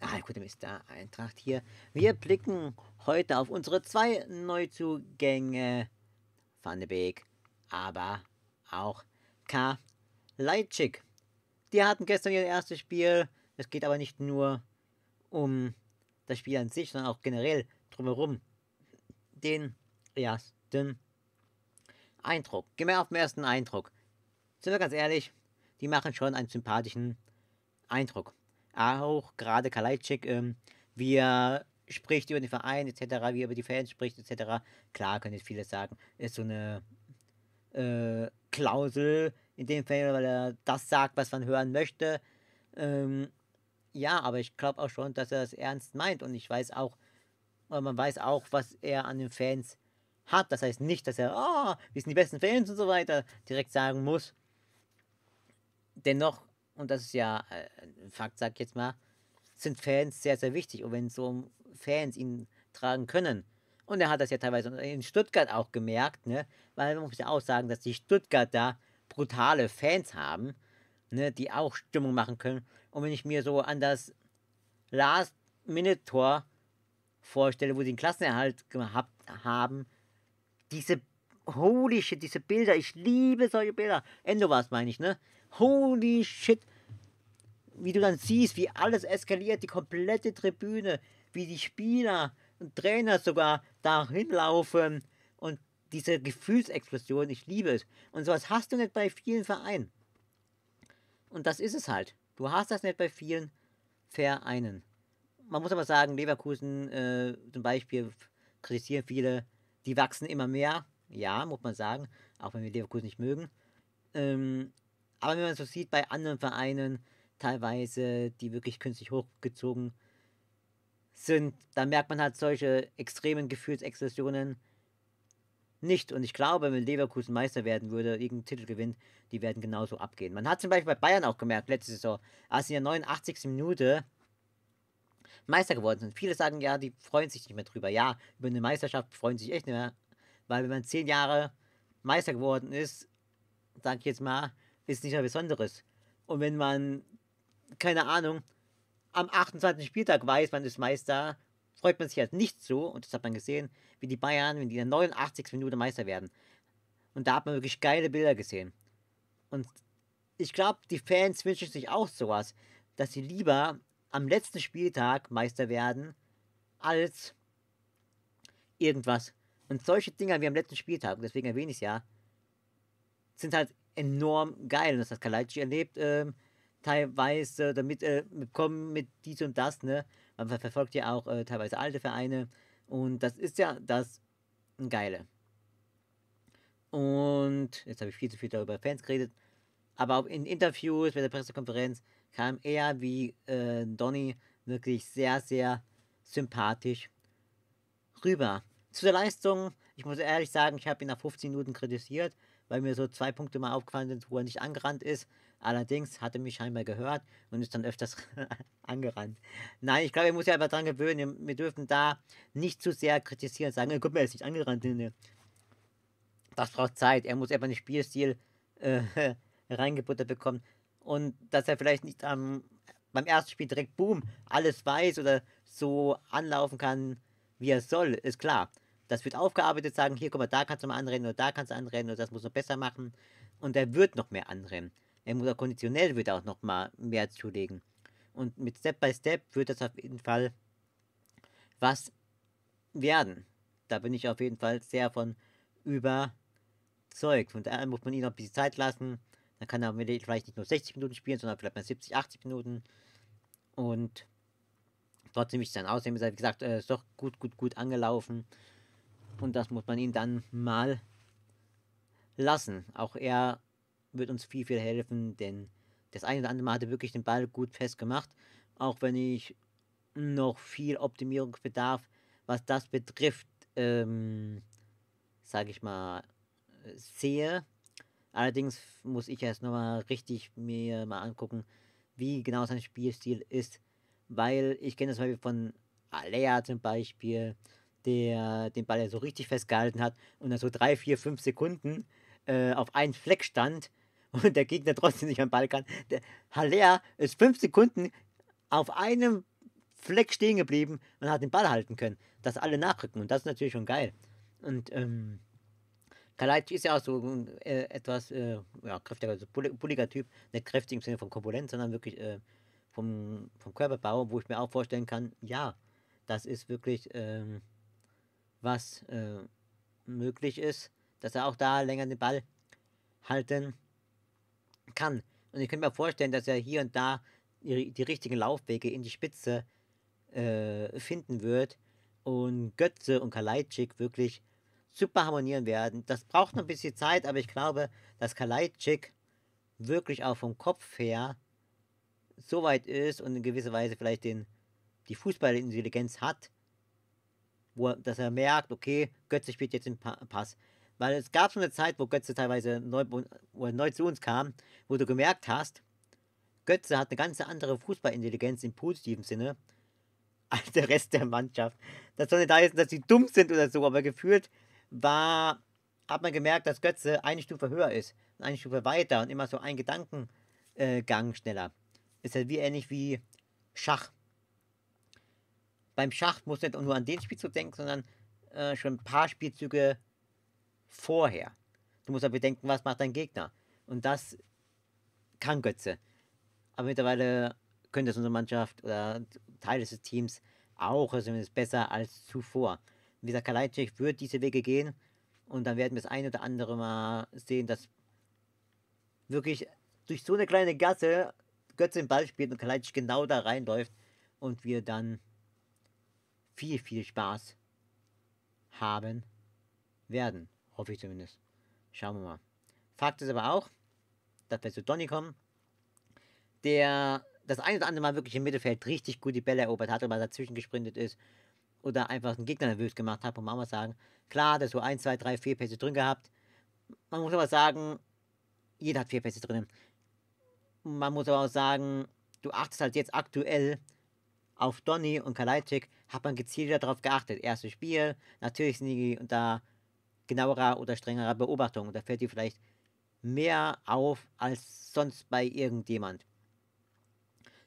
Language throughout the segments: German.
Ah, gute Mr. Eintracht hier. Wir blicken heute auf unsere zwei Neuzugänge. Van de Beek, aber auch K. Leitschik. Die hatten gestern ihr erstes Spiel. Es geht aber nicht nur um das Spiel an sich, sondern auch generell drumherum. Den ersten Eindruck. Gehen wir auf den ersten Eindruck. Sind wir ganz ehrlich, die machen schon einen sympathischen Eindruck auch gerade Kalajdzic, ähm, wie er spricht über den Verein etc., wie er über die Fans spricht etc. Klar, können jetzt viele sagen, ist so eine äh, Klausel in dem Fall, weil er das sagt, was man hören möchte. Ähm, ja, aber ich glaube auch schon, dass er das ernst meint und ich weiß auch, oder man weiß auch, was er an den Fans hat. Das heißt nicht, dass er, oh, wir sind die besten Fans und so weiter, direkt sagen muss. Dennoch und das ist ja ein äh, Fakt, sag ich jetzt mal, sind Fans sehr, sehr wichtig. Und wenn so um Fans ihn tragen können, und er hat das ja teilweise in Stuttgart auch gemerkt, ne? weil man muss ja auch sagen, dass die Stuttgart da brutale Fans haben, ne? die auch Stimmung machen können. Und wenn ich mir so an das Last-Minute-Tor vorstelle, wo sie den Klassenerhalt gehabt haben, diese holy shit, diese Bilder, ich liebe solche Bilder. Endo war es, meine ich, ne? Holy shit, wie du dann siehst, wie alles eskaliert, die komplette Tribüne, wie die Spieler und Trainer sogar dahin laufen und diese Gefühlsexplosion, ich liebe es. Und sowas hast du nicht bei vielen Vereinen. Und das ist es halt. Du hast das nicht bei vielen Vereinen. Man muss aber sagen, Leverkusen äh, zum Beispiel kritisieren viele, die wachsen immer mehr. Ja, muss man sagen, auch wenn wir Leverkusen nicht mögen. Ähm, aber wenn man so sieht bei anderen Vereinen, teilweise, die wirklich künstlich hochgezogen sind. Da merkt man halt solche extremen Gefühlsexplosionen nicht. Und ich glaube, wenn Leverkusen Meister werden würde, irgendeinen Titel gewinnt, die werden genauso abgehen. Man hat zum Beispiel bei Bayern auch gemerkt, letzte Saison, als sie in der 89. Minute Meister geworden sind. Viele sagen, ja, die freuen sich nicht mehr drüber. Ja, über eine Meisterschaft freuen sich echt nicht mehr. Weil wenn man zehn Jahre Meister geworden ist, sag ich jetzt mal, ist nicht mehr Besonderes. Und wenn man keine Ahnung, am 28. Spieltag weiß, man ist Meister, freut man sich halt nicht so. Und das hat man gesehen, wie die Bayern, wenn die in der 89. Minute Meister werden. Und da hat man wirklich geile Bilder gesehen. Und ich glaube, die Fans wünschen sich auch sowas, dass sie lieber am letzten Spieltag Meister werden, als irgendwas. Und solche Dinger wie am letzten Spieltag, und deswegen erwähne ich es ja, sind halt enorm geil. Und das hat Kalaichi erlebt, ähm, teilweise damit äh, kommen mit dies und das, ne? Man verfolgt ja auch äh, teilweise alte Vereine und das ist ja das Geile. Und jetzt habe ich viel zu viel darüber Fans geredet, aber auch in Interviews bei der Pressekonferenz kam er wie äh, Donny wirklich sehr, sehr sympathisch rüber. Zu der Leistung, ich muss ehrlich sagen, ich habe ihn nach 15 Minuten kritisiert, weil mir so zwei Punkte mal aufgefallen sind, wo er nicht angerannt ist Allerdings hat er mich scheinbar gehört und ist dann öfters angerannt. Nein, ich glaube, er muss ja einfach daran gewöhnen. Wir dürfen da nicht zu sehr kritisieren. und Sagen, guck mal, er ist nicht angerannt. Ne, ne. Das braucht Zeit. Er muss einfach einen Spielstil äh, reingebuttert bekommen. Und dass er vielleicht nicht am, beim ersten Spiel direkt, boom, alles weiß oder so anlaufen kann, wie er soll, ist klar. Das wird aufgearbeitet, sagen, hier, guck mal, da kannst du mal anrennen oder da kannst du anrennen oder das muss du besser machen. Und er wird noch mehr anrennen er muss auch konditionell wird auch nochmal mehr zulegen. Und mit Step by Step wird das auf jeden Fall was werden. Da bin ich auf jeden Fall sehr von überzeugt. Und da muss man ihn noch ein bisschen Zeit lassen. Dann kann er vielleicht nicht nur 60 Minuten spielen, sondern vielleicht mal 70, 80 Minuten. Und trotzdem ist sein Aussehen, wie gesagt, äh, ist doch gut, gut, gut angelaufen. Und das muss man ihn dann mal lassen. Auch er wird uns viel, viel helfen, denn das eine oder andere Mal hat er wirklich den Ball gut festgemacht, auch wenn ich noch viel Optimierungsbedarf, was das betrifft, ähm, sage ich mal, sehe. Allerdings muss ich erst nochmal richtig mir mal angucken, wie genau sein Spielstil ist, weil ich kenne das Beispiel von Alea zum Beispiel, der den Ball ja so richtig festgehalten hat und dann so drei, vier, fünf Sekunden äh, auf einen Fleck stand und der Gegner trotzdem nicht am Ball kann. Der Haller ist fünf Sekunden auf einem Fleck stehen geblieben und hat den Ball halten können, dass alle nachrücken und das ist natürlich schon geil. Und ähm, Kalaic ist ja auch so äh, etwas äh, ja, kräftiger, also bulliger Typ, nicht kräftig im Sinne von Komponent, sondern wirklich äh, vom, vom Körperbau, wo ich mir auch vorstellen kann, ja, das ist wirklich ähm, was äh, möglich ist, dass er auch da länger den Ball halten kann kann. Und ich könnte mir vorstellen, dass er hier und da die, die richtigen Laufwege in die Spitze äh, finden wird und Götze und Kalajdzic wirklich super harmonieren werden. Das braucht noch ein bisschen Zeit, aber ich glaube, dass Kalajdzic wirklich auch vom Kopf her so weit ist und in gewisser Weise vielleicht den, die Fußballintelligenz hat, wo, dass er merkt, okay, Götze spielt jetzt den Pass, weil es gab so eine Zeit, wo Götze teilweise neu, neu zu uns kam, wo du gemerkt hast, Götze hat eine ganz andere Fußballintelligenz im positiven Sinne als der Rest der Mannschaft. Das soll nicht heißen, dass sie dumm sind oder so, aber gefühlt war, hat man gemerkt, dass Götze eine Stufe höher ist, eine Stufe weiter und immer so ein Gedankengang schneller. Ist halt wie ähnlich wie Schach. Beim Schach musst du nicht nur an den Spielzug denken, sondern äh, schon ein paar Spielzüge vorher. Du musst aber bedenken, was macht dein Gegner. Und das kann Götze. Aber mittlerweile könnte es unsere Mannschaft oder Teil des Teams auch also zumindest besser als zuvor. Wie gesagt, Kalajdzic wird diese Wege gehen und dann werden wir das ein oder andere Mal sehen, dass wirklich durch so eine kleine Gasse Götze den Ball spielt und Kalajdzic genau da reinläuft und wir dann viel, viel Spaß haben werden. Hoffe ich zumindest. Schauen wir mal. Fakt ist aber auch, dass wir zu Donny kommen, der das eine oder andere Mal wirklich im Mittelfeld richtig gut die Bälle erobert hat, aber dazwischen gesprintet ist oder einfach den Gegner nervös gemacht hat, muss man auch mal sagen. Klar, dass so 1, 2, 3, 4 Pässe drin gehabt. Man muss aber sagen, jeder hat vier Pässe drin. Man muss aber auch sagen, du achtest halt jetzt aktuell auf Donny und Kalajdzic, hat man gezielt darauf geachtet. Erstes Spiel, natürlich sind die unter genauerer oder strengerer Beobachtung. Da fällt dir vielleicht mehr auf als sonst bei irgendjemand.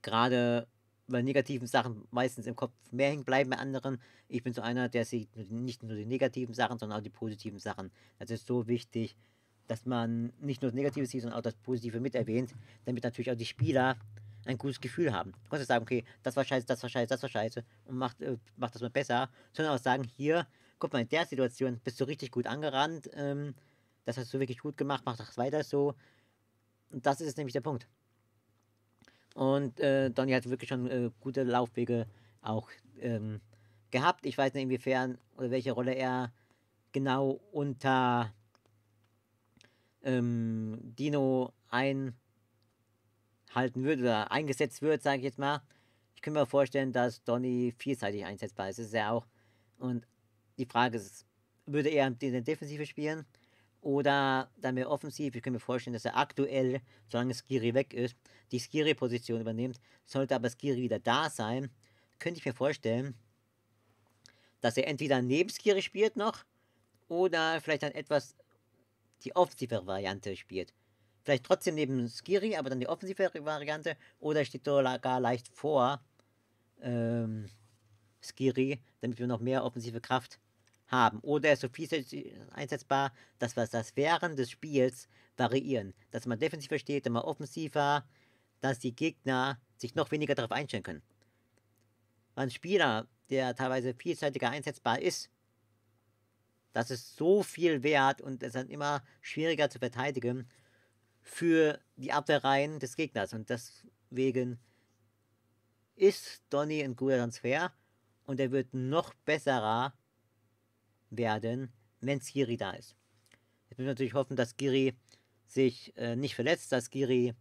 Gerade weil negativen Sachen meistens im Kopf mehr hängen bleiben bei anderen. Ich bin so einer, der sieht nicht nur die negativen Sachen, sondern auch die positiven Sachen. Das ist so wichtig, dass man nicht nur das Negative sieht, sondern auch das Positive mit erwähnt, damit natürlich auch die Spieler ein gutes Gefühl haben. Du kannst nicht sagen, okay, das war scheiße, das war scheiße, das war scheiße und macht, äh, macht das mal besser, sondern auch sagen, hier, guck mal, in der Situation bist du richtig gut angerannt. Ähm, das hast du wirklich gut gemacht, mach das weiter so. Und das ist nämlich der Punkt. Und äh, Donny hat wirklich schon äh, gute Laufwege auch ähm, gehabt. Ich weiß nicht, inwiefern oder welche Rolle er genau unter ähm, Dino einhalten würde oder eingesetzt wird, sage ich jetzt mal. Ich könnte mir vorstellen, dass Donny vielseitig einsetzbar ist. Das ist er auch. Und die Frage ist, würde er in der Defensive spielen oder dann mehr offensiv? Ich könnte mir vorstellen, dass er aktuell, solange Skiri weg ist, die Skiri-Position übernimmt. Sollte aber Skiri wieder da sein, könnte ich mir vorstellen, dass er entweder neben Skiri spielt noch oder vielleicht dann etwas die offensivere Variante spielt. Vielleicht trotzdem neben Skiri, aber dann die offensivere Variante oder steht sogar leicht vor ähm, Skiri, damit wir noch mehr offensive Kraft haben haben oder es so vielseitig einsetzbar, dass wir das während des Spiels variieren. Dass man defensiver steht, dann mal offensiver, dass die Gegner sich noch weniger darauf einstellen können. Ein Spieler, der teilweise vielseitiger einsetzbar ist, das ist so viel wert und ist dann immer schwieriger zu verteidigen für die Abwehrreihen des Gegners. Und deswegen ist Donny ein guter Transfer und er wird noch besserer werden, wenn Skiri da ist. Jetzt müssen wir natürlich hoffen, dass Skiri sich äh, nicht verletzt, dass Skiri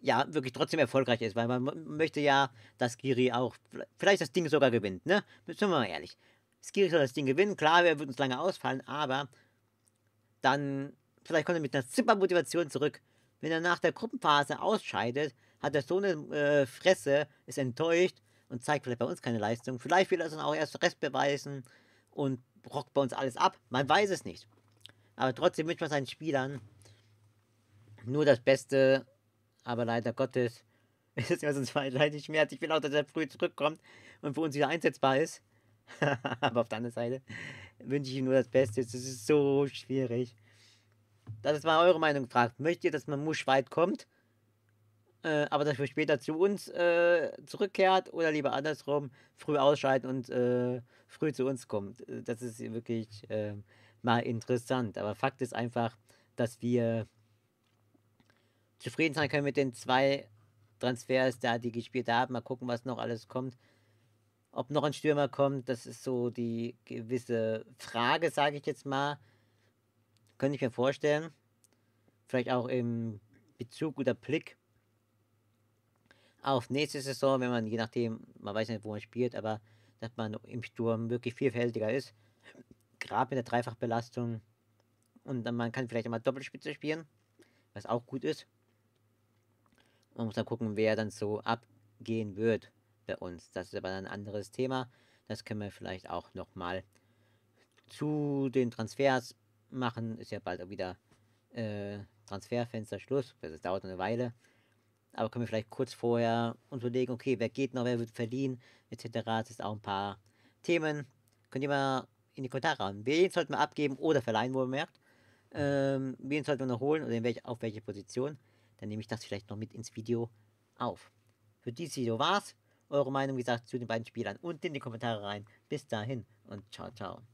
ja wirklich trotzdem erfolgreich ist, weil man möchte ja, dass Skiri auch vielleicht das Ding sogar gewinnt, ne? Sind wir mal ehrlich. Skiri soll das Ding gewinnen, klar, er wird uns lange ausfallen, aber dann vielleicht kommt er mit einer super Motivation zurück. Wenn er nach der Gruppenphase ausscheidet, hat er so eine äh, Fresse, ist enttäuscht und zeigt vielleicht bei uns keine Leistung. Vielleicht will er es dann auch erst Rest beweisen und rockt bei uns alles ab. Man weiß es nicht. Aber trotzdem wünscht man seinen Spielern nur das Beste. Aber leider Gottes ist es immer so ein zweiseitiger Schmerz. Ich will auch, dass er früh zurückkommt und für uns wieder einsetzbar ist. aber auf der anderen Seite wünsche ich ihm nur das Beste. Es ist so schwierig. Das ist mal eure Meinung gefragt. Möchtet ihr, dass man Musch weit kommt? äh, aber dafür später zu uns äh, zurückkehrt oder lieber andersrum, früh ausschalten und äh, früh zu uns kommt. Äh, das ist wirklich ähm, mal interessant. Aber Fakt ist einfach, dass wir zufrieden sein können mit den zwei Transfers da, die gespielt haben. Mal gucken, was noch alles kommt. Ob noch ein Stürmer kommt, das ist so die gewisse Frage, sage ich jetzt mal. Könnte ich mir vorstellen. Vielleicht auch im Bezug oder Blick auf nächste Saison, wenn man, je nachdem, man weiß nicht, wo man spielt, aber dass man im Sturm wirklich vielfältiger ist. Gerade mit der Dreifachbelastung. Und dann, man kann vielleicht einmal Doppelspitze spielen, was auch gut ist. Man muss dann gucken, wer dann so abgehen wird bei uns. Das ist aber ein anderes Thema. Das können wir vielleicht auch nochmal zu den Transfers machen. Ist ja bald auch wieder äh, Transferfenster Schluss. Das dauert eine Weile aber können wir vielleicht kurz vorher uns überlegen, okay, wer geht noch, wer wird verliehen, etc. Das ist auch ein paar Themen. Könnt ihr mal in die Kommentare haben. Wen sollten wir abgeben oder verleihen, wo ihr merkt. Ähm, wen sollten wir noch holen oder welch, auf welche Position. Dann nehme ich das vielleicht noch mit ins Video auf. Für dieses Video war's. Eure Meinung, wie gesagt, zu den beiden Spielern unten in die Kommentare rein. Bis dahin und ciao, ciao.